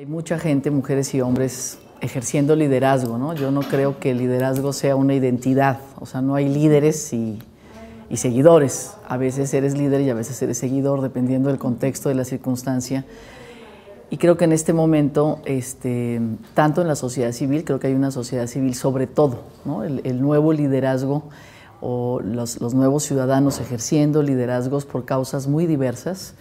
Hay mucha gente, mujeres y hombres, ejerciendo liderazgo, ¿no? Yo no creo que el liderazgo sea una identidad, o sea, no hay líderes y, seguidores. A veces eres líder y a veces eres seguidor, dependiendo del contexto, de la circunstancia. Y creo que en este momento, este, tanto en la sociedad civil, creo que hay una sociedad civil sobre todo, ¿no? El, nuevo liderazgo o los nuevos ciudadanos ejerciendo liderazgos por causas muy diversas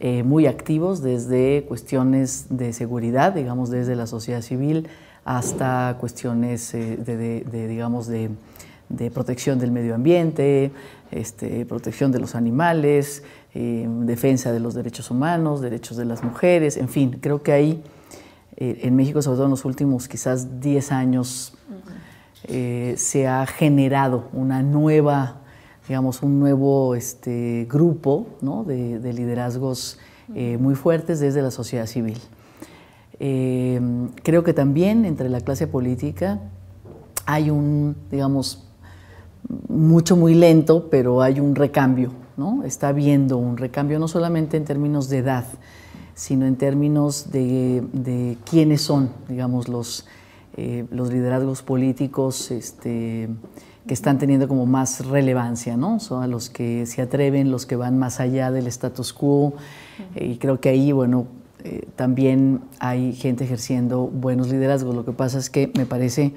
eh, muy activos desde cuestiones de seguridad, digamos desde la sociedad civil, hasta cuestiones eh, de, digamos, de, protección del medio ambiente, este, protección de los animales, eh, defensa de los derechos humanos, derechos de las mujeres, en fin, creo que ahí en México, sobre todo en los últimos quizás 10 años, se ha generado una nueva digamos, un nuevo este, grupo de, liderazgos eh, muy fuertes desde la sociedad civil. Em, creo que también entre la clase política hay un, digamos, mucho muy lento, pero hay un recambio, ¿no? Está habiendo un recambio no solamente en términos de edad, sino en términos de quiénes son, digamos, los, eh, los liderazgos políticos este, que están teniendo como más relevancia, ¿no? Son los que se atreven, los que van más allá del status quo. Eh, y creo que ahí, bueno, eh, también hay gente ejerciendo buenos liderazgos. Lo que pasa es que me parece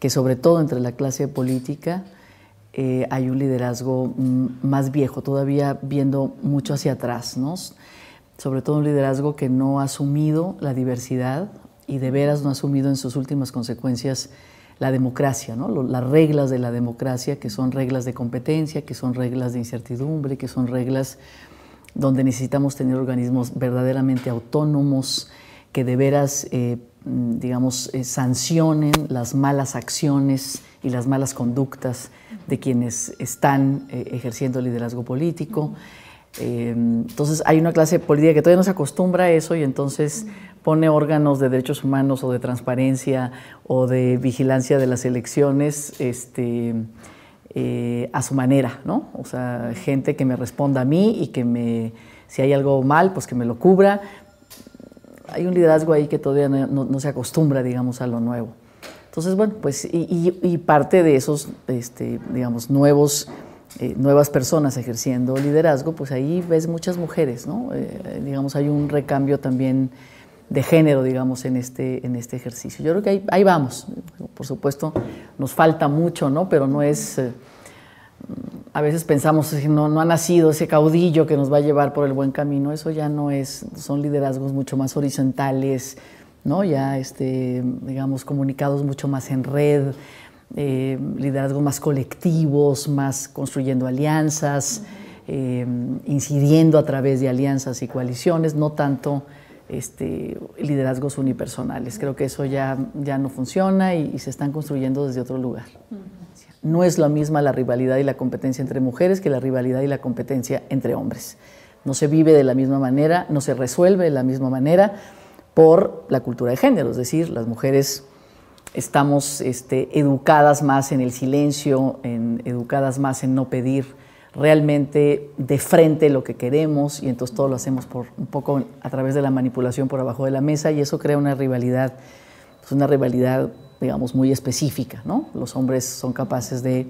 que sobre todo entre la clase política hay un liderazgo mm, más viejo, todavía viendo mucho hacia atrás, sobre todo un liderazgo que no ha asumido la diversidad y de veras no ha asumido en sus últimas consecuencias la democracia, ¿no? las reglas de la democracia, que son reglas de competencia, que son reglas de incertidumbre, que son reglas donde necesitamos tener organismos verdaderamente autónomos, que de veras, eh, digamos, eh, sancionen las malas acciones y las malas conductas de quienes están eh, ejerciendo liderazgo político. Em, entonces hay una clase política que todavía no se acostumbra a eso y entonces pone órganos de derechos humanos o de transparencia o de vigilancia de las elecciones este, eh, a su manera, ¿no? O sea, gente que me responda a mí y que me, si hay algo mal, pues que me lo cubra. Hay un liderazgo ahí que todavía no, se acostumbra, digamos, a lo nuevo. Entonces, bueno, pues, y, parte de esos, este, digamos, nuevos eh, nuevas personas ejerciendo liderazgo, pues ahí ves muchas mujeres, ¿no? Eh, digamos, hay un recambio también de género, digamos, en este, en este ejercicio. Yo creo que ahí, ahí vamos. Por supuesto, nos falta mucho, ¿no? Pero no es... Eh, mm, a veces pensamos, no, no ha nacido ese caudillo que nos va a llevar por el buen camino. Eso ya no es, son liderazgos mucho más horizontales, ¿no? Ya, este, digamos, comunicados mucho más en red, eh, liderazgos más colectivos, más construyendo alianzas, eh, incidiendo a través de alianzas y coaliciones, no tanto este, liderazgos unipersonales. Creo que eso ya, ya no funciona y, se están construyendo desde otro lugar. No es la misma la rivalidad y la competencia entre mujeres que la rivalidad y la competencia entre hombres. No se vive de la misma manera, no se resuelve de la misma manera por la cultura de género, es decir, las mujeres estamos este, educadas más en el silencio, educadas más en no pedir realmente de frente lo que queremos y entonces todo lo hacemos un poco a través de la manipulación por abajo de la mesa y eso crea una rivalidad, pues una rivalidad digamos muy específica, ¿no? Los hombres son capaces de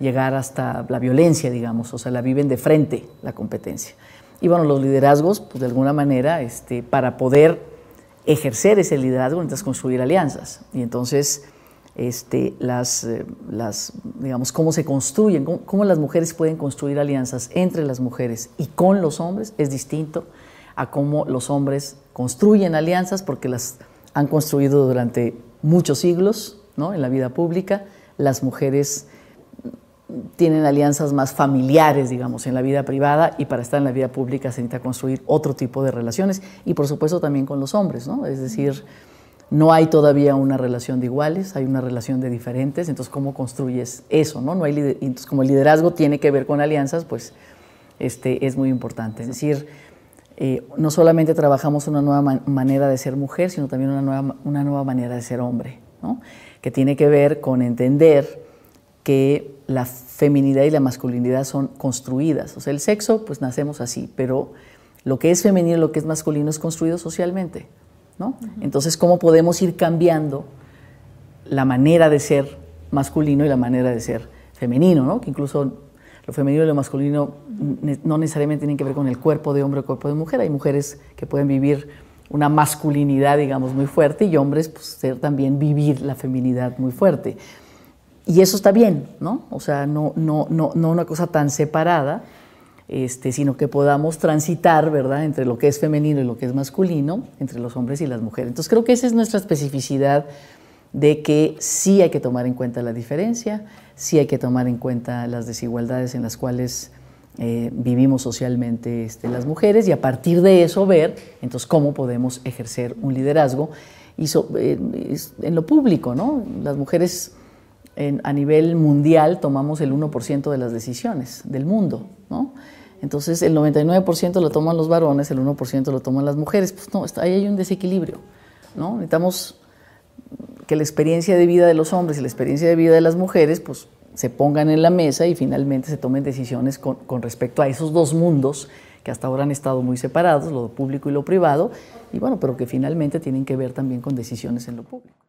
llegar hasta la violencia, digamos, o sea, la viven de frente la competencia. Y bueno, los liderazgos, pues de alguna manera, este, para poder ejercer ese liderazgo mientras construir alianzas. Y entonces, este, las, eh, las, digamos, cómo se construyen, cómo, las mujeres pueden construir alianzas entre las mujeres y con los hombres es distinto a cómo los hombres construyen alianzas porque las han construido durante muchos siglos ¿no? en la vida pública. Las mujeres tienen alianzas más familiares, digamos, en la vida privada y para estar en la vida pública se necesita construir otro tipo de relaciones y por supuesto también con los hombres, ¿no? Es decir, no hay todavía una relación de iguales, hay una relación de diferentes, entonces cómo construyes eso, ¿no? no hay entonces como el liderazgo tiene que ver con alianzas, pues este, es muy importante. Es decir, eh, no solamente trabajamos una nueva manera de ser mujer, sino también una nueva, una nueva manera de ser hombre, ¿no? que tiene que ver con entender que la feminidad y la masculinidad son construidas. O sea, el sexo, pues nacemos así, pero lo que es femenino y lo que es masculino es construido socialmente. ¿no? Entonces, ¿cómo podemos ir cambiando la manera de ser masculino y la manera de ser femenino? ¿no? Que incluso lo femenino y lo masculino no necesariamente tienen que ver con el cuerpo de hombre o el cuerpo de mujer. Hay mujeres que pueden vivir una masculinidad, digamos, muy fuerte y hombres, pues, ser también vivir la feminidad muy fuerte. Y eso está bien, ¿no? O sea, no, no, no, no una cosa tan separada, este, sino que podamos transitar, ¿verdad?, entre lo que es femenino y lo que es masculino, entre los hombres y las mujeres. Entonces creo que esa es nuestra especificidad de que sí hay que tomar en cuenta la diferencia, sí hay que tomar en cuenta las desigualdades en las cuales eh, vivimos socialmente este, las mujeres y a partir de eso ver entonces cómo podemos ejercer un liderazgo y eh, en lo público, ¿no? Las mujeres a nivel mundial tomamos el 1% de las decisiones del mundo, ¿no? Entonces el 99% lo toman los varones, el 1% lo toman las mujeres. Pues no, ahí hay un desequilibrio, ¿no? Necesitamos que la experiencia de vida de los hombres y la experiencia de vida de las mujeres, pues se pongan en la mesa y finalmente se tomen decisiones con respecto a esos dos mundos que hasta ahora han estado muy separados, lo público y lo privado, y bueno, pero que finalmente tienen que ver también con decisiones en lo público.